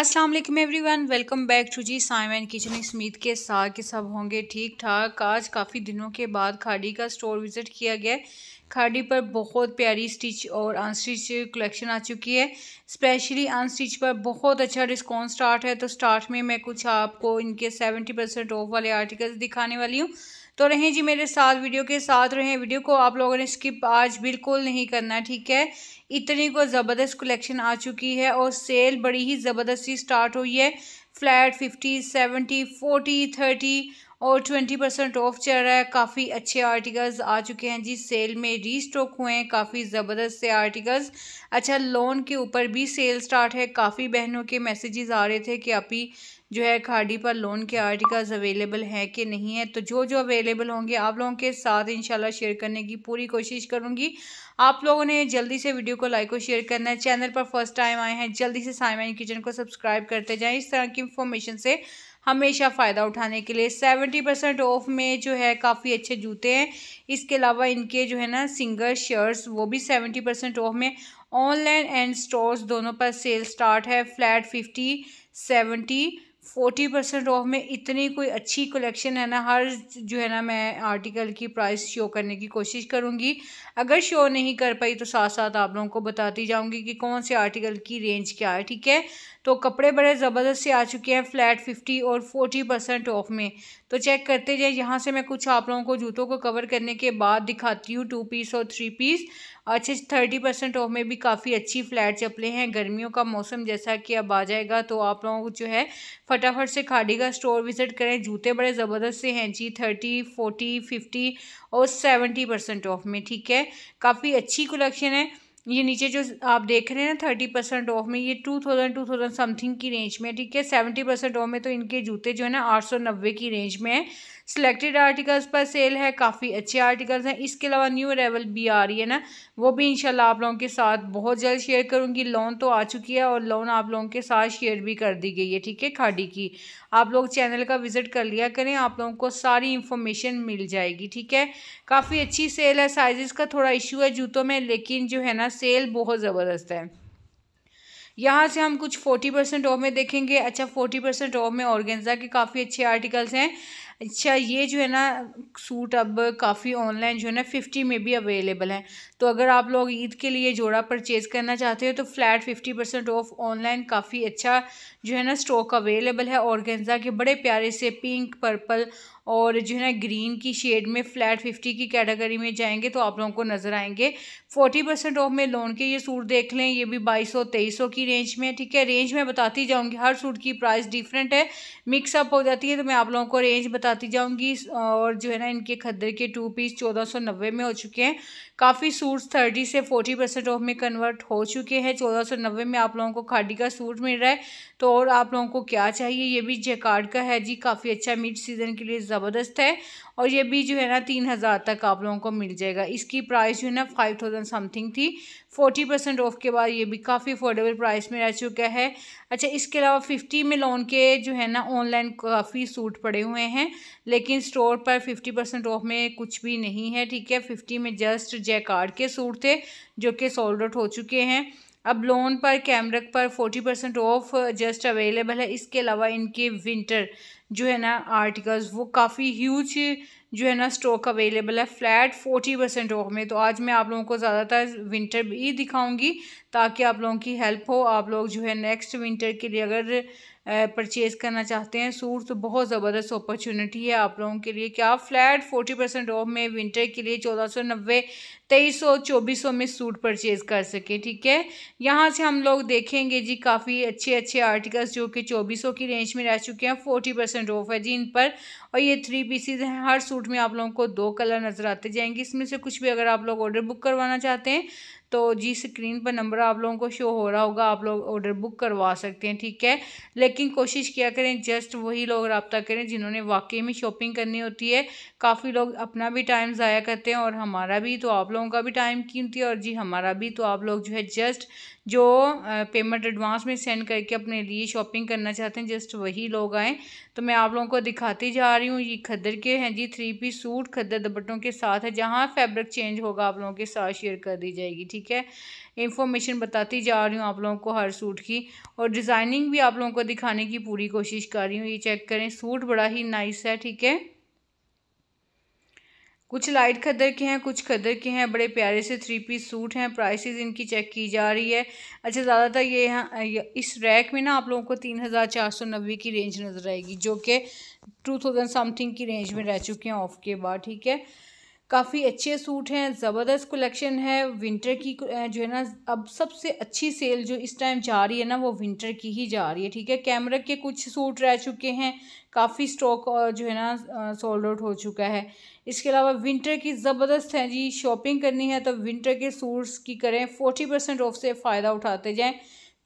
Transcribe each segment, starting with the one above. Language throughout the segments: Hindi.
अस्सलाम वालेकुम welcome back to G Simon kitchen इस उम्मीद के साथ के सब होंगे ठीक ठाक आज काफ़ी दिनों के बाद खाड़ी का स्टोर विज़िट किया गया खाड़ी पर बहुत प्यारी स्टिच और अनस्टिच कलेक्शन आ चुकी है स्पेशली अनस्टिच पर बहुत अच्छा डिस्काउंट स्टार्ट है तो स्टार्ट में मैं कुछ आपको इनके सेवेंटी परसेंट ऑफ वाले आर्टिकल्स दिखाने वाली हूँ तो रहें जी मेरे साथ वीडियो के साथ रहें वीडियो को आप लोगों ने स्किप आज बिल्कुल नहीं करना ठीक है इतनी को ज़बरदस्त कलेक्शन आ चुकी है और सेल बड़ी ही ज़बरदस्ती स्टार्ट हुई है flat fifty seventy forty thirty और ट्वेंटी परसेंट ऑफ चल रहा है काफ़ी अच्छे आर्टिकल्स आ चुके हैं जी सेल में रीस्टॉक हुए हैं काफ़ी ज़बरदस्त से आर्टिकल्स अच्छा लोन के ऊपर भी सेल स्टार्ट है काफ़ी बहनों के मैसेजेस आ रहे थे कि आप ही जो है खाड़ी पर लोन के आर्टिकल्स अवेलेबल हैं कि नहीं है तो जो जो अवेलेबल होंगे आप लोगों के साथ इंशाल्लाह शेयर करने की पूरी कोशिश करूँगी आप लोगों ने जल्दी से वीडियो को लाइक और शेयर करना है चैनल पर फर्स्ट टाइम आए हैं जल्दी से साइमन किचन को सब्सक्राइब करते जाएँ इस तरह की इंफॉर्मेशन से हमेशा फ़ायदा उठाने के लिए सेवेंटी परसेंट ऑफ में जो है काफ़ी अच्छे जूते हैं इसके अलावा इनके जो है ना सिंगर शर्ट्स वो भी सेवेंटी परसेंट ऑफ में ऑनलाइन एंड स्टोर्स दोनों पर सेल स्टार्ट है flat fifty seventy forty percent off में इतनी कोई अच्छी कलेक्शन है ना हर जो है ना मैं आर्टिकल की प्राइस शो करने की कोशिश करूँगी अगर शो नहीं कर पाई तो साथ साथ आप लोगों को बताती जाऊँगी कि कौन से आर्टिकल की रेंज क्या है ठीक है तो कपड़े बड़े ज़बरदस्त से आ चुके हैं फ्लैट फिफ्टी और फोर्टी परसेंट ऑफ में तो चेक करते जाए यहाँ से मैं कुछ आप लोगों को जूतों को कवर करने के बाद दिखाती हूँ टू पीस और थ्री पीस अच्छे थर्टी परसेंट ऑफ में भी काफ़ी अच्छी फ्लैट चप्पलें हैं गर्मियों का मौसम जैसा कि अब आ जाएगा तो आप लोगों को जो है फटाफट से खाड़ी का स्टोर विज़िट करें जूते बड़े ज़बरदस्त से हैं जी थर्टी फोर्टी फिफ्टी और सेवेंटी परसेंट ऑफ में ठीक है काफ़ी अच्छी कलेक्शन है ये नीचे जो आप देख रहे हैं ना थर्टी परसेंट ऑफ में ये two thousand two thousand something की रेंज में है ठीक है सेवेंटी परसेंट ऑफ में तो इनके जूते जो है ना आठ सौ नब्बे की रेंज में है सिलेक्टेड आर्टिकल्स पर सेल है काफ़ी अच्छे आर्टिकल्स हैं इसके अलावा न्यू अरेवल भी आ रही है ना वो भी इंशाल्लाह आप लोगों के साथ बहुत जल्द शेयर करूँगी लोन तो आ चुकी है और लोन आप लोगों के साथ शेयर भी कर दी गई है ठीक है खाड़ी की आप लोग चैनल का विज़िट कर लिया करें आप लोगों को सारी इन्फॉर्मेशन मिल जाएगी ठीक है काफ़ी अच्छी सेल है साइज़ का थोड़ा इशू है जूतों में लेकिन जो है ना सेल बहुत ज़बरदस्त है यहाँ से हम कुछ फोर्टी परसेंट ऑफ में देखेंगे अच्छा फोर्टी परसेंट ऑफ में ऑर्गेन्जा के काफ़ी अच्छे आर्टिकल्स हैं अच्छा ये जो है ना सूट अब काफ़ी ऑनलाइन जो है ना फिफ्टी में भी अवेलेबल हैं तो अगर आप लोग ईद के लिए जोड़ा परचेज़ करना चाहते हो तो flat fifty percent off online काफ़ी अच्छा जो है ना स्टॉक अवेलेबल है गेंज़ा के बड़े प्यारे से पिंक पर्पल और जो है ना ग्रीन की शेड में फ्लैट फिफ्टी की कैटेगरी में जाएंगे तो आप लोगों को नज़र आएंगे फोर्टी परसेंट ऑफ में लोन के ये सूट देख लें ये भी बाईस सौ तेईस सौ की रेंज में ठीक है रेंज में बताती जाऊँगी हर सूट की प्राइस डिफरेंट है मिक्सअप हो जाती है तो मैं आप लोगों को रेंज बताती जाऊँगी और जो है ना इनके खद्दर के टू पीस चौदह सौ नब्बे में हो चुके हैं काफ़ी सूट सूट्स थर्टी से फोर्टी परसेंट ऑफ में कन्वर्ट हो चुके हैं चौदह सौ नब्बे में आप लोगों को खाडी का सूट मिल रहा है तो और आप लोगों को क्या चाहिए ये भी जेकार्ड का है जी काफ़ी अच्छा मिड सीज़न के लिए ज़बरदस्त है और ये भी जो है ना तीन हज़ार तक आप लोगों को मिल जाएगा इसकी प्राइस जो है ना फाइव थाउजेंड समथिंग थी फोर्टी परसेंट ऑफ के बाद ये भी काफ़ी अफोर्डेबल प्राइस में रह चुका है अच्छा इसके अलावा फिफ्टी में लोन के जो है ना ऑनलाइन काफ़ी सूट पड़े हुए हैं लेकिन स्टोर पर फिफ्टी परसेंट ऑफ में कुछ भी नहीं है ठीक है फिफ्टी में जस्ट जैकार्ड के सूट थे जो कि सोल्ड आउट हो चुके हैं अब लोन पर कैमरक पर forty percent off just available है इसके अलावा इनके विंटर जो है ना आर्टिकल्स वो काफ़ी ह्यूज जो है ना स्टॉक अवेलेबल है फ्लैट फोर्टी परसेंट ऑफ में तो आज मैं आप लोगों को ज़्यादातर विंटर भी दिखाऊंगी ताकि आप लोगों की हेल्प हो आप लोग जो है नेक्स्ट विंटर के लिए अगर परचेज़ करना चाहते हैं सूट तो बहुत ज़बरदस्त अपॉर्चुनिटी है आप लोगों के लिए क्या आप फ्लैट फोर्टी परसेंट ऑफ में विंटर के लिए चौदह सौ नब्बे तेईस सौ चौबीस सौ में सूट परचेज़ कर सके ठीक है यहाँ से हम लोग देखेंगे जी काफ़ी अच्छे अच्छे आर्टिकल्स जो कि चौबीस सौ की रेंज में रह चुके हैं फोर्टी परसेंट ऑफ है जी इन पर और ये थ्री पीसीज हैं हर सूट में आप लोगों को दो कलर नज़र आते जाएंगे इसमें से कुछ भी अगर आप लोग ऑर्डर बुक करवाना चाहते हैं तो जी स्क्रीन पर नंबर आप लोगों को शो हो रहा होगा आप लोग ऑर्डर बुक करवा सकते हैं ठीक है लेकिन कोशिश किया करें जस्ट वही लोग रबता करें जिन्होंने वाकई में शॉपिंग करनी होती है काफ़ी लोग अपना भी टाइम ज़ाया करते हैं और हमारा भी तो आप लोगों का भी टाइम कीमती है और जी हमारा भी तो आप लोग जो है जस्ट जो पेमेंट एडवांस में सेंड करके अपने लिए शॉपिंग करना चाहते हैं जस्ट वही लोग आएँ तो मैं आप लोगों को दिखाती जा रही हूँ ये खद्दर के हैं जी थ्री पीस सूट खद्दर दुपट्टों के साथ है जहाँ फैब्रिक चेंज होगा आप लोगों के साथ शेयर कर दी जाएगी ठीक है इन्फॉर्मेशन बताती जा रही हूँ आप लोगों को हर सूट की और डिज़ाइनिंग भी आप लोगों को दिखाने की पूरी कोशिश कर रही हूँ ये चेक करें सूट बड़ा ही नाइस है ठीक है कुछ लाइट खदर के हैं कुछ खदर के हैं बड़े प्यारे से थ्री पीस सूट हैं प्राइसेस इनकी चेक की जा रही है अच्छा ज़्यादातर ये यहाँ इस रैक में ना आप लोगों को तीन हज़ार चार सौ नब्बे की रेंज नज़र आएगी जो कि टू थाउजेंड समथिंग की रेंज में रह चुके हैं ऑफ के बाद ठीक है काफ़ी अच्छे सूट हैं ज़बरदस्त कलेक्शन है विंटर की जो है ना अब सबसे अच्छी सेल जो इस टाइम जा रही है ना वो विंटर की ही जा रही है ठीक है कैमरा के कुछ सूट रह चुके हैं काफ़ी स्टॉक जो है ना सोल्ड आउट हो चुका है इसके अलावा विंटर की ज़बरदस्त है जी शॉपिंग करनी है तो विंटर के सूट्स की करें फोर्टी परसेंट ऑफ से फ़ायदा उठाते जाएँ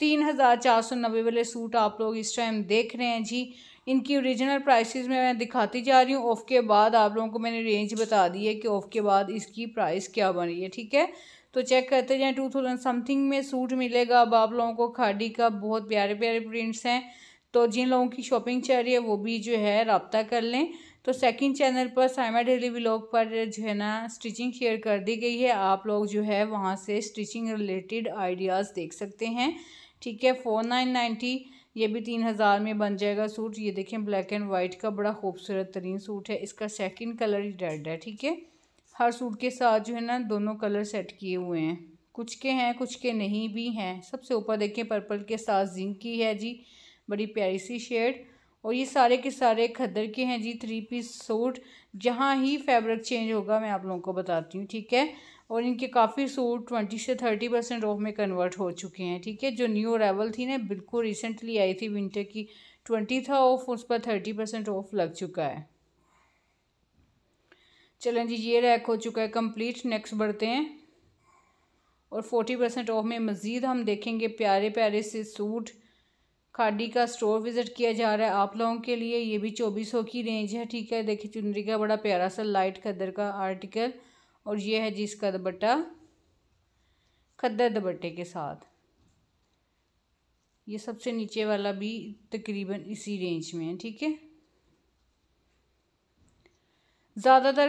तीन हज़ार चार सौ नब्बे वाले सूट आप लोग इस टाइम देख रहे हैं जी इनकी ओरिजिनल प्राइसेस में मैं दिखाती जा रही हूँ ऑफ के बाद आप लोगों को मैंने रेंज बता दी है कि ऑफ के बाद इसकी प्राइस क्या बन रही है ठीक है तो चेक करते जाएँ टू थाउजेंड समथिंग में सूट मिलेगा अब आप लोगों को खाडी का बहुत प्यारे प्यारे प्रिंट्स हैं तो जिन लोगों की शॉपिंग चल रही है वो भी जो है रबता कर लें तो सेकंड चैनल पर साइमा डेली व्लॉग पर जो है ना स्टिचिंग शेयर कर दी गई है आप लोग जो है वहाँ से स्टिचिंग रिलेटेड आइडियाज़ देख सकते हैं ठीक है फोर नाइन नाइन्टी ये भी तीन हज़ार में बन जाएगा सूट ये देखें ब्लैक एंड वाइट का बड़ा खूबसूरत तरीन सूट है इसका सेकंड कलर ही रेड है ठीक है हर सूट के साथ जो है ना दोनों कलर सेट किए हुए हैं कुछ के हैं कुछ के नहीं भी हैं सबसे ऊपर देखें पर्पल के साथ जिंक की है जी बड़ी प्यारी सी शेड और ये सारे के सारे खदर के हैं जी थ्री पीस सूट जहाँ ही फैब्रिक चेंज होगा मैं आप लोगों को बताती हूँ ठीक है और इनके काफ़ी सूट ट्वेंटी से थर्टी परसेंट ऑफ में कन्वर्ट हो चुके हैं ठीक है जो न्यू अरावल थी ना बिल्कुल रिसेंटली आई थी विंटर की ट्वेंटी था ऑफ उस पर थर्टी परसेंट ऑफ लग चुका है चलें जी ये रैक हो चुका है कंप्लीट नेक्स्ट बढ़ते हैं और फोर्टी परसेंट ऑफ में मज़ीद हम देखेंगे प्यारे प्यारे से सूट खाडी का स्टोर विज़िट किया जा रहा है आप लोगों के लिए ये भी चौबीस सौ की रेंज है ठीक है देखिए चुनरी का बड़ा प्यारा सा लाइट कदर का आर्टिकल और ये है जी इसका दुपट्टा खद्दर दुपट्टे के साथ ये सबसे नीचे वाला भी तकरीबन इसी रेंज में है ठीक है ज़्यादातर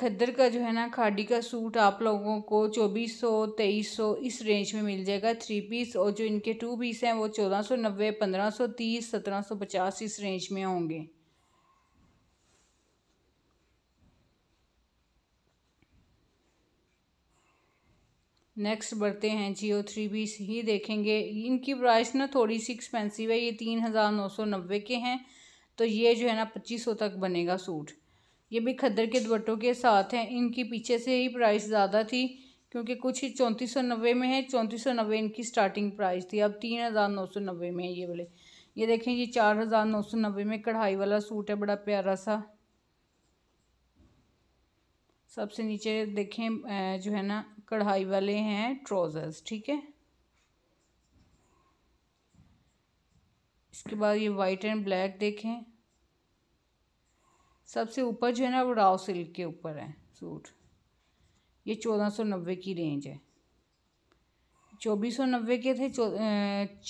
खद्दर का जो है ना खाडी का सूट आप लोगों को चौबीस सौ तेईस सौ इस रेंज में मिल जाएगा थ्री पीस और जो इनके टू पीस हैं वो चौदह सौ नब्बे पंद्रह सौ तीस सत्रह सौ पचास इस रेंज में होंगे नेक्स्ट बढ़ते हैं जियो थ्री बी ही देखेंगे इनकी प्राइस ना थोड़ी सी एक्सपेंसिव है ये तीन हज़ार नौ सौ नब्बे के हैं तो ये जो है ना पच्चीस सौ तक बनेगा सूट ये भी खद्दर के दुपट्टों के साथ हैं इनकी पीछे से ही प्राइस ज़्यादा थी क्योंकि कुछ ही चौंतीस सौ नब्बे में है चौंतीस सौ नब्बे इनकी स्टार्टिंग प्राइस थी अब तीन हज़ार नौ सौ नब्बे में है ये वाले ये देखें ये चार हज़ार नौ सौ नब्बे में कढ़ाई वाला सूट है बड़ा प्यारा सा सबसे नीचे देखें जो है ना कढ़ाई वाले हैं ट्राउज़र्स ठीक है इसके बाद ये वाइट एंड ब्लैक देखें सबसे ऊपर जो है ना वो राव सिल्क के ऊपर है सूट ये चौदह सौ नब्बे की रेंज है चौबीस सौ नब्बे के थे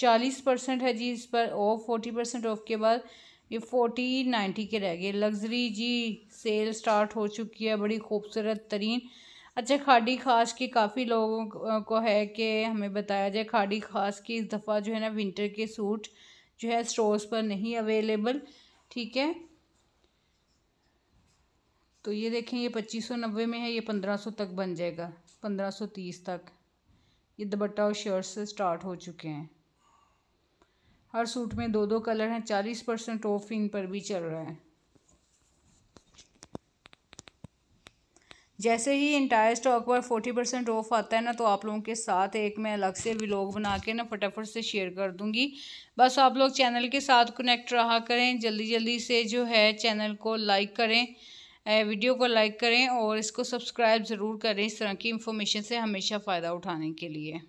चालीस परसेंट है जी इस पर ऑफ फोर्टी परसेंट ऑफ के बाद ये फोर्टीन नाइन्टी के रह गए लग्जरी जी सेल स्टार्ट हो चुकी है बड़ी खूबसूरत तरीन अच्छा खाड़ी खास की काफ़ी लोगों को है कि हमें बताया जाए खाड़ी खास की इस दफ़ा जो है ना विंटर के सूट जो है स्टोर्स पर नहीं अवेलेबल ठीक है तो ये देखें ये पच्चीस सौ नब्बे में है ये पंद्रह सौ तक बन जाएगा पंद्रह सौ तीस तक ये दुपट्टा और शर्ट से स्टार्ट हो चुके हैं हर सूट में दो दो कलर हैं चालीस परसेंट ऑफ इन पर भी चल रहा है जैसे ही इंटायर स्टॉक पर फोर्टी परसेंट ऑफ आता है ना तो आप लोगों के साथ एक मैं अलग से व्लॉग बना के ना फटाफट से शेयर कर दूंगी बस आप लोग चैनल के साथ कनेक्ट रहा करें जल्दी जल्दी से जो है चैनल को लाइक करें वीडियो को लाइक करें और इसको सब्सक्राइब ज़रूर करें इस तरह की इन्फॉर्मेशन से हमेशा फ़ायदा उठाने के लिए